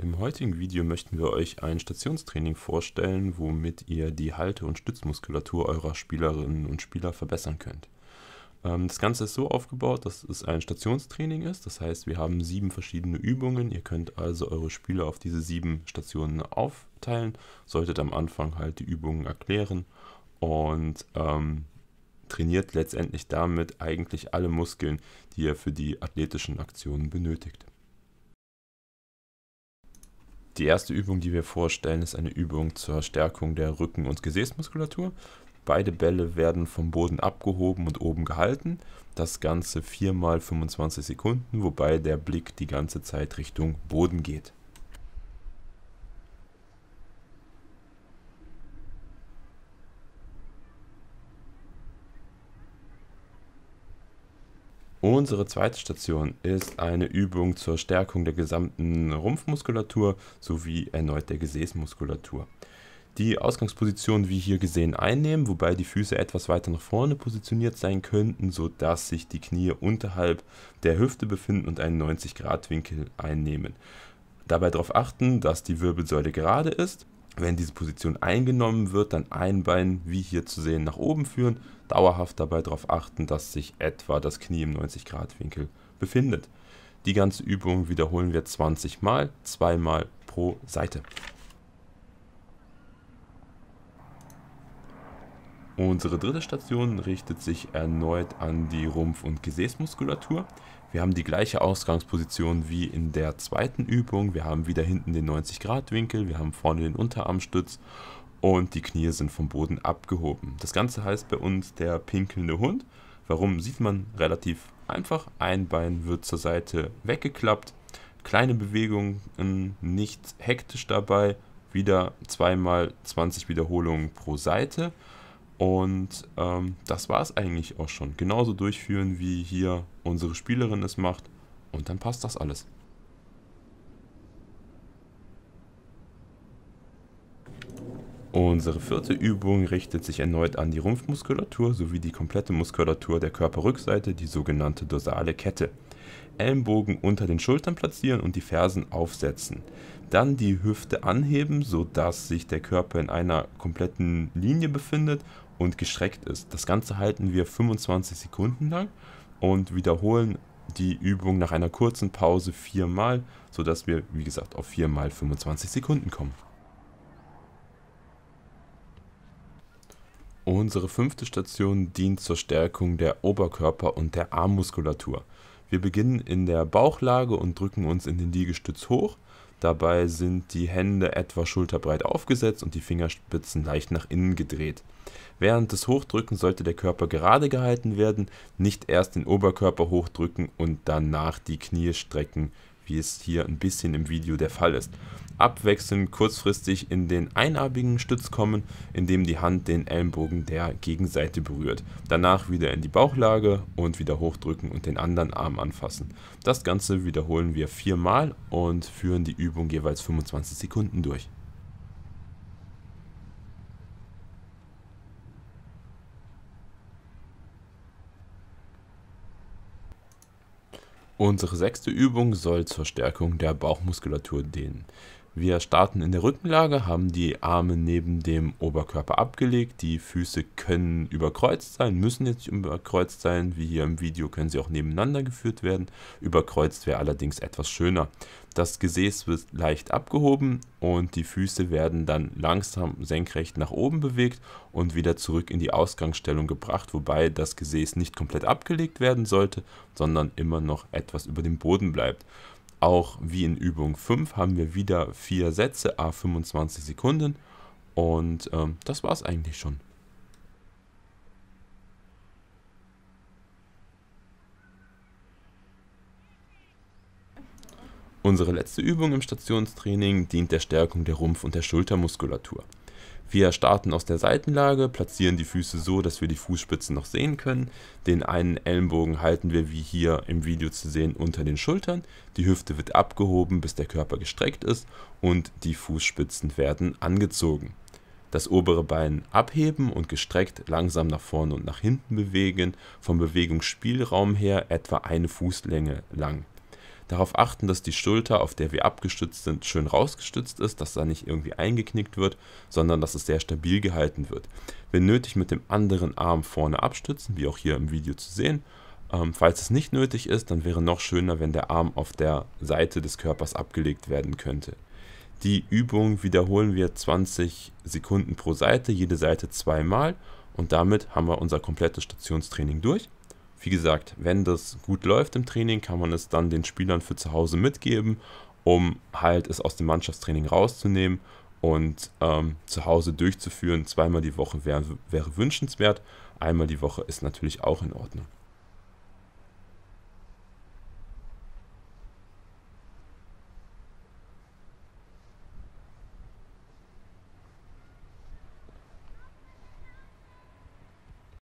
Im heutigen Video möchten wir euch ein Stationstraining vorstellen, womit ihr die Halte- und Stützmuskulatur eurer Spielerinnen und Spieler verbessern könnt. Ähm, das Ganze ist so aufgebaut, dass es ein Stationstraining ist, das heißt wir haben sieben verschiedene Übungen, ihr könnt also eure Spieler auf diese sieben Stationen aufteilen, solltet am Anfang halt die Übungen erklären und ähm, trainiert letztendlich damit eigentlich alle Muskeln, die ihr für die athletischen Aktionen benötigt. Die erste Übung, die wir vorstellen, ist eine Übung zur Stärkung der Rücken- und Gesäßmuskulatur. Beide Bälle werden vom Boden abgehoben und oben gehalten. Das Ganze 4 mal 25 Sekunden, wobei der Blick die ganze Zeit Richtung Boden geht. Unsere zweite Station ist eine Übung zur Stärkung der gesamten Rumpfmuskulatur sowie erneut der Gesäßmuskulatur. Die Ausgangsposition wie hier gesehen einnehmen, wobei die Füße etwas weiter nach vorne positioniert sein könnten, sodass sich die Knie unterhalb der Hüfte befinden und einen 90-Grad-Winkel einnehmen. Dabei darauf achten, dass die Wirbelsäule gerade ist. Wenn diese Position eingenommen wird, dann ein Bein, wie hier zu sehen, nach oben führen, dauerhaft dabei darauf achten, dass sich etwa das Knie im 90-Grad-Winkel befindet. Die ganze Übung wiederholen wir 20 Mal, zweimal pro Seite. Unsere dritte Station richtet sich erneut an die Rumpf- und Gesäßmuskulatur. Wir haben die gleiche Ausgangsposition wie in der zweiten Übung. Wir haben wieder hinten den 90-Grad-Winkel, wir haben vorne den Unterarmstütz und die Knie sind vom Boden abgehoben. Das Ganze heißt bei uns der pinkelnde Hund. Warum sieht man relativ einfach? Ein Bein wird zur Seite weggeklappt, kleine Bewegungen, nicht hektisch dabei, wieder zweimal 20 Wiederholungen pro Seite. Und ähm, das war es eigentlich auch schon. Genauso durchführen, wie hier unsere Spielerin es macht. Und dann passt das alles. Unsere vierte Übung richtet sich erneut an die Rumpfmuskulatur sowie die komplette Muskulatur der Körperrückseite, die sogenannte dorsale Kette. Ellenbogen unter den Schultern platzieren und die Fersen aufsetzen. Dann die Hüfte anheben, sodass sich der Körper in einer kompletten Linie befindet und gestreckt ist. Das Ganze halten wir 25 Sekunden lang und wiederholen die Übung nach einer kurzen Pause viermal, sodass wir, wie gesagt, auf viermal 25 Sekunden kommen. Unsere fünfte Station dient zur Stärkung der Oberkörper- und der Armmuskulatur. Wir beginnen in der Bauchlage und drücken uns in den Liegestütz hoch. Dabei sind die Hände etwa schulterbreit aufgesetzt und die Fingerspitzen leicht nach innen gedreht. Während des Hochdrückens sollte der Körper gerade gehalten werden, nicht erst den Oberkörper hochdrücken und danach die Knie strecken wie es hier ein bisschen im Video der Fall ist. Abwechselnd kurzfristig in den einarmigen Stütz kommen, indem die Hand den Ellenbogen der Gegenseite berührt. Danach wieder in die Bauchlage und wieder hochdrücken und den anderen Arm anfassen. Das Ganze wiederholen wir viermal und führen die Übung jeweils 25 Sekunden durch. Unsere sechste Übung soll zur Stärkung der Bauchmuskulatur dienen. Wir starten in der Rückenlage, haben die Arme neben dem Oberkörper abgelegt. Die Füße können überkreuzt sein, müssen jetzt überkreuzt sein. Wie hier im Video können sie auch nebeneinander geführt werden. Überkreuzt wäre allerdings etwas schöner. Das Gesäß wird leicht abgehoben und die Füße werden dann langsam senkrecht nach oben bewegt und wieder zurück in die Ausgangsstellung gebracht, wobei das Gesäß nicht komplett abgelegt werden sollte, sondern immer noch etwas über dem Boden bleibt. Auch wie in Übung 5 haben wir wieder vier Sätze, a 25 Sekunden. Und ähm, das war es eigentlich schon. Unsere letzte Übung im Stationstraining dient der Stärkung der Rumpf- und der Schultermuskulatur. Wir starten aus der Seitenlage, platzieren die Füße so, dass wir die Fußspitzen noch sehen können. Den einen Ellenbogen halten wir, wie hier im Video zu sehen, unter den Schultern. Die Hüfte wird abgehoben, bis der Körper gestreckt ist und die Fußspitzen werden angezogen. Das obere Bein abheben und gestreckt langsam nach vorne und nach hinten bewegen, vom Bewegungsspielraum her etwa eine Fußlänge lang. Darauf achten, dass die Schulter, auf der wir abgestützt sind, schön rausgestützt ist, dass da nicht irgendwie eingeknickt wird, sondern dass es sehr stabil gehalten wird. Wenn nötig, mit dem anderen Arm vorne abstützen, wie auch hier im Video zu sehen. Ähm, falls es nicht nötig ist, dann wäre noch schöner, wenn der Arm auf der Seite des Körpers abgelegt werden könnte. Die Übung wiederholen wir 20 Sekunden pro Seite, jede Seite zweimal und damit haben wir unser komplettes Stationstraining durch. Wie gesagt, wenn das gut läuft im Training, kann man es dann den Spielern für zu Hause mitgeben, um halt es aus dem Mannschaftstraining rauszunehmen und ähm, zu Hause durchzuführen. Zweimal die Woche wär, wäre wünschenswert, einmal die Woche ist natürlich auch in Ordnung.